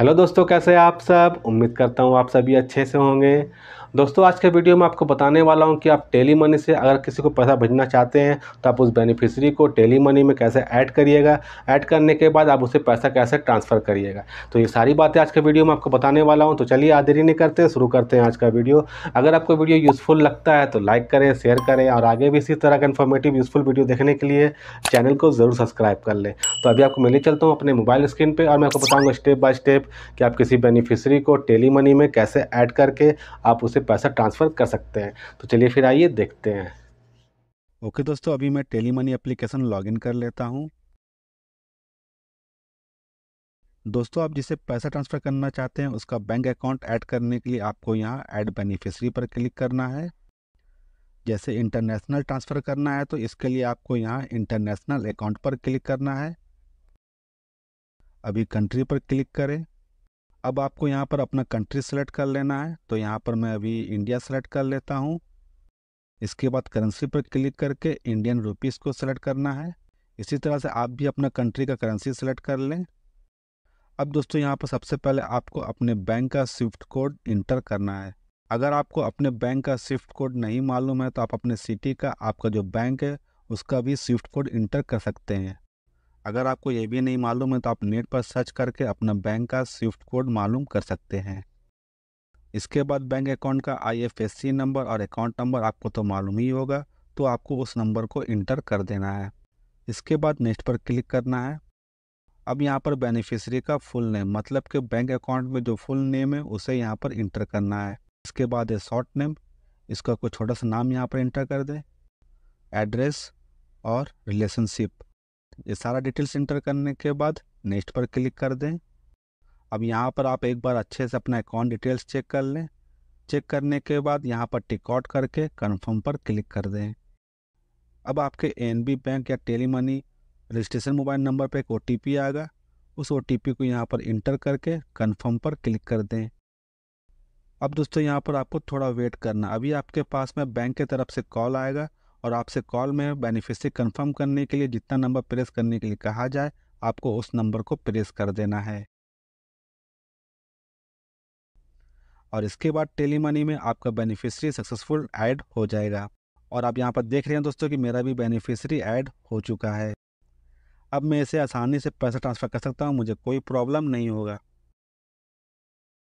hello दोस्तों कैसे आप सब उम्मीद करता हूँ आप सभी अच्छे से होंगे दोस्तों आज के वीडियो में आपको बताने वाला हूं कि आप टेली मनी से अगर किसी को पैसा भेजना चाहते हैं तो आप उस बेनिफिशियरी को टेली मनी में कैसे ऐड करिएगा ऐड करने के बाद आप उसे पैसा कैसे ट्रांसफ़र करिएगा तो ये सारी बातें आज के वीडियो में आपको बताने वाला हूँ तो चलिए आदरी नहीं करते शुरू करते हैं आज का वीडियो अगर आपको वीडियो यूज़फुल लगता है तो लाइक करें शेयर करें और आगे भी इसी तरह का इन्फॉर्मेटिव यूज़फुल वीडियो देखने के लिए चैनल को ज़रूर सब्सक्राइब कर लें तो अभी आपको मिले चलता हूँ अपने मोबाइल स्क्रीन पर और मैं आपको बताऊँगा स्टेप बाय स्टेप कि आप किसी बेनिफिशरी को टेली मनी में कैसे ऐड करके आप उसे से पैसा ट्रांसफ़र कर सकते हैं तो चलिए फिर आइए देखते हैं ओके दोस्तों अभी मैं टेली मनी एप्लीकेशन लॉगिन कर लेता हूँ दोस्तों आप जिसे पैसा ट्रांसफ़र करना चाहते हैं उसका बैंक अकाउंट ऐड करने के लिए आपको यहाँ ऐड बेनिफिशरी पर क्लिक करना है जैसे इंटरनेशनल ट्रांसफ़र करना है तो इसके लिए आपको यहाँ इंटरनेशनल अकाउंट पर क्लिक करना है अभी कंट्री पर क्लिक करें अब आपको यहाँ पर अपना कंट्री सेलेक्ट कर लेना है तो यहाँ पर मैं अभी इंडिया सेलेक्ट कर लेता हूँ इसके बाद करेंसी पर क्लिक करके इंडियन रुपीज़ को सेलेक्ट करना है इसी तरह से आप भी अपना कंट्री का करेंसी सेलेक्ट कर लें अब दोस्तों यहाँ पर सबसे पहले आपको अपने बैंक का स्विफ्ट कोड इंटर करना है अगर आपको अपने बैंक का स्विफ्ट कोड नहीं मालूम है तो आप अपने सिटी का आपका जो बैंक है उसका भी स्विफ्ट कोड इंटर कर सकते हैं अगर आपको ये भी नहीं मालूम है तो आप नेट पर सर्च करके अपना बैंक का स्विफ्ट कोड मालूम कर सकते हैं इसके बाद बैंक अकाउंट का आईएफएससी नंबर और अकाउंट नंबर आपको तो मालूम ही होगा तो आपको उस नंबर को इंटर कर देना है इसके बाद नेक्स्ट पर क्लिक करना है अब यहाँ पर बेनिफिशरी का फुल नेम मतलब कि बैंक अकाउंट में जो फुल नेम है उसे यहाँ पर इंटर करना है इसके बाद है शॉर्ट नेम इसका कोई छोटा सा नाम यहाँ पर इंटर कर दें एड्रेस और रिलेशनशिप ये सारा डिटेल्स इंटर करने के बाद नेक्स्ट पर क्लिक कर दें अब यहाँ पर आप एक बार अच्छे से अपना अकाउंट डिटेल्स चेक कर लें चेक करने के बाद यहाँ पर टिकॉट करके कन्फर्म पर क्लिक कर दें अब आपके एन बैंक या टेली मनी रजिस्ट्रेशन मोबाइल नंबर पर एक ओ आएगा उस ओ को यहाँ पर इंटर करके कन्फर्म पर क्लिक कर दें अब दोस्तों यहाँ पर आपको थोड़ा वेट करना अभी आपके पास में बैंक की तरफ से कॉल आएगा और आपसे कॉल में बेनिफिशरी कंफर्म करने के लिए जितना नंबर प्रेस करने के लिए कहा जाए आपको उस नंबर को प्रेस कर देना है और इसके बाद टेली मनी में आपका बेनिफिशरी सक्सेसफुल ऐड हो जाएगा और आप यहाँ पर देख रहे हैं दोस्तों कि मेरा भी बेनिफिशरी ऐड हो चुका है अब मैं इसे आसानी से पैसा ट्रांसफ़र कर सकता हूँ मुझे कोई प्रॉब्लम नहीं होगा